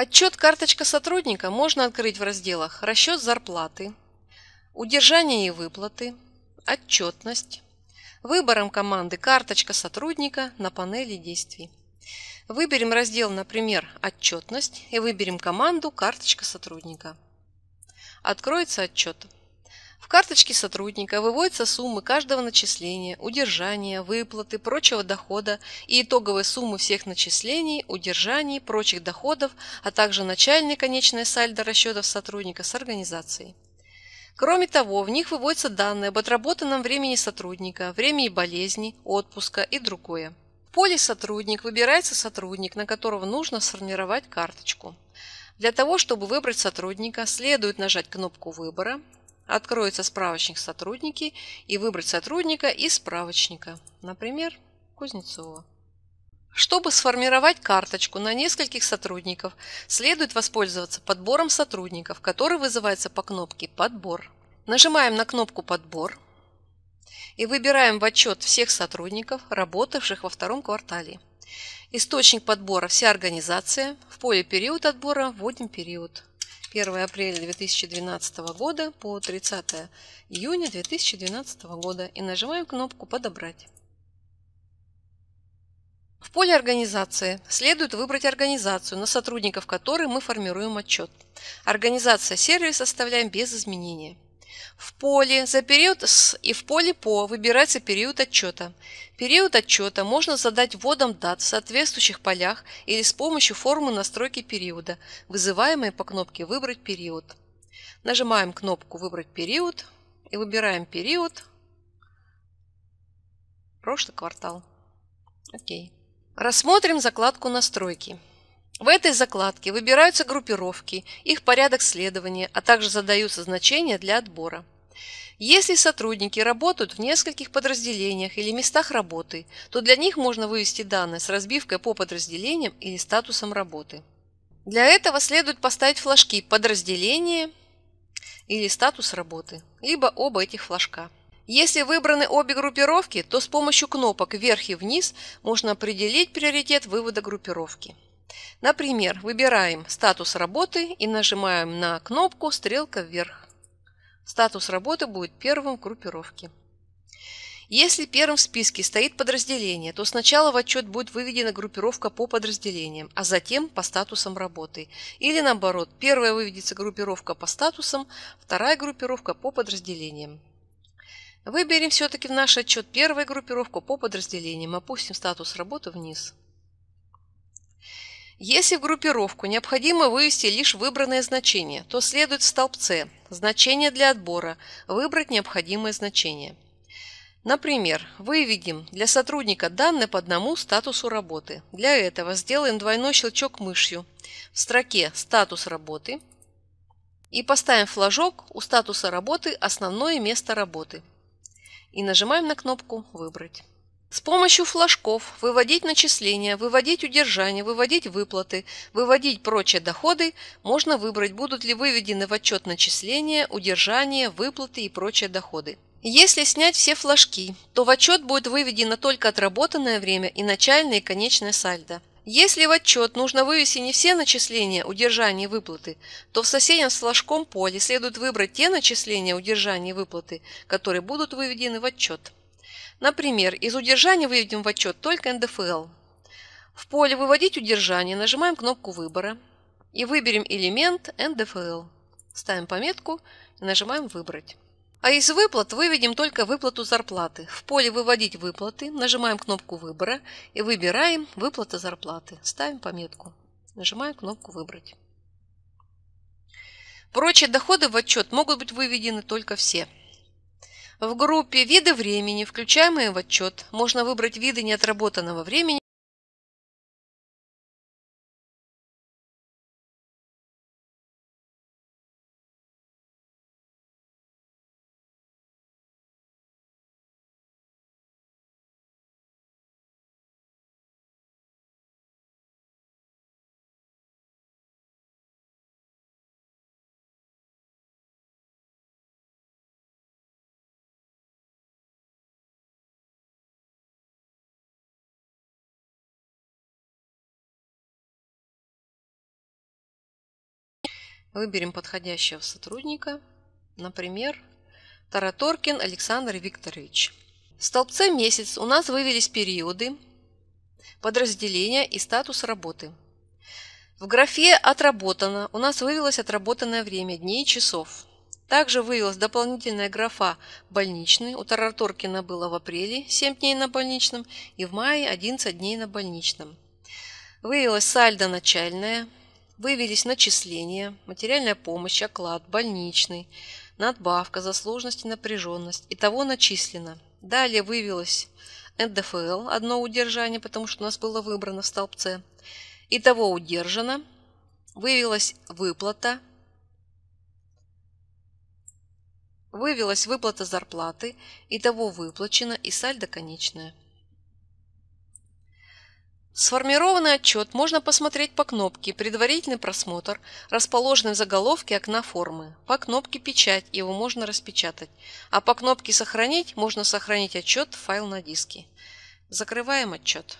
Отчет «Карточка сотрудника» можно открыть в разделах «Расчет зарплаты», «Удержание и выплаты», «Отчетность», выбором команды «Карточка сотрудника» на панели действий. Выберем раздел, например, «Отчетность» и выберем команду «Карточка сотрудника». Откроется отчет. В карточке сотрудника выводятся суммы каждого начисления, удержания, выплаты, прочего дохода и итоговые суммы всех начислений, удержаний, прочих доходов, а также начальный, конечный сальдо расчетов сотрудника с организацией. Кроме того, в них выводятся данные об отработанном времени сотрудника, времени болезни, отпуска и другое. В поле «Сотрудник» выбирается сотрудник, на которого нужно сформировать карточку. Для того, чтобы выбрать сотрудника, следует нажать кнопку выбора, Откроется справочник «Сотрудники» и выбрать сотрудника из справочника, например, Кузнецова. Чтобы сформировать карточку на нескольких сотрудников, следует воспользоваться подбором сотрудников, который вызывается по кнопке «Подбор». Нажимаем на кнопку «Подбор» и выбираем в отчет всех сотрудников, работавших во втором квартале. Источник подбора – вся организация. В поле «Период отбора» вводим период. 1 апреля 2012 года по 30 июня 2012 года и нажимаем кнопку «Подобрать». В поле «Организации» следует выбрать организацию, на сотрудников которой мы формируем отчет. Организация сервис оставляем без изменения. В поле за период с и в поле по выбирается период отчета. Период отчета можно задать вводом дат в соответствующих полях или с помощью формы настройки периода, вызываемой по кнопке «Выбрать период». Нажимаем кнопку «Выбрать период» и выбираем период прошлый квартал. Окей. Рассмотрим закладку «Настройки». В этой закладке выбираются группировки, их порядок следования, а также задаются значения для отбора. Если сотрудники работают в нескольких подразделениях или местах работы, то для них можно вывести данные с разбивкой по подразделениям или статусам работы. Для этого следует поставить флажки «Подразделение» или «Статус работы», либо оба этих флажка. Если выбраны обе группировки, то с помощью кнопок вверх и вниз можно определить приоритет вывода группировки. Например, выбираем статус работы и нажимаем на кнопку «Стрелка вверх». Статус работы будет первым в группировке. Если первым в списке стоит подразделение, то сначала в отчет будет выведена группировка по подразделениям, а затем по статусам работы. Или наоборот, первая выведется группировка по статусам, вторая группировка по подразделениям. Выберем все-таки в наш отчет первую группировку по подразделениям, опустим статус работы вниз. Если в группировку необходимо вывести лишь выбранное значение, то следует в столбце «Значение для отбора» выбрать необходимое значение. Например, выведем для сотрудника данные по одному статусу работы. Для этого сделаем двойной щелчок мышью в строке «Статус работы» и поставим флажок у статуса работы «Основное место работы» и нажимаем на кнопку «Выбрать». С помощью флажков выводить начисления, выводить удержание, выводить выплаты, выводить прочие доходы можно выбрать, будут ли выведены в отчет начисления, удержание, выплаты и прочие доходы. Если снять все флажки, то в отчет будет выведено только отработанное время и начальное и конечное сальдо. Если в отчет нужно вывести не все начисления, удержания и выплаты, то в соседнем с флажком поле следует выбрать те начисления, удержания и выплаты, которые будут выведены в отчет. Например, из удержания выведем в отчет только НДФЛ. В поле «Выводить удержание» нажимаем кнопку выбора и выберем элемент НДФЛ. Ставим пометку и нажимаем «Выбрать». А из выплат выведем только выплату зарплаты. В поле «Выводить выплаты» нажимаем кнопку выбора и выбираем «Выплата зарплаты». Ставим пометку. Нажимаем кнопку «Выбрать». Прочие доходы в отчет могут быть выведены только все – в группе «Виды времени», включаемые в отчет, можно выбрать виды неотработанного времени, Выберем подходящего сотрудника, например, Тараторкин Александр Викторович. В столбце «Месяц» у нас вывелись периоды, подразделения и статус работы. В графе «Отработано» у нас вывелось отработанное время дней и часов. Также вывелась дополнительная графа «Больничный». У Тараторкина было в апреле 7 дней на больничном и в мае 11 дней на больничном. Выявилась сальдо начальная выявились начисления, материальная помощь, оклад, больничный, надбавка за сложность и напряженность. Итого начислено. Далее выявилось НДФЛ, одно удержание, потому что у нас было выбрано в столбце. Итого удержано. Выявилась выплата. Выявилась выплата зарплаты. Итого выплачено и сальдо конечное. Сформированный отчет можно посмотреть по кнопке «Предварительный просмотр», расположенной в заголовке окна формы. По кнопке «Печать» его можно распечатать, а по кнопке «Сохранить» можно сохранить отчет в файл на диске. Закрываем отчет.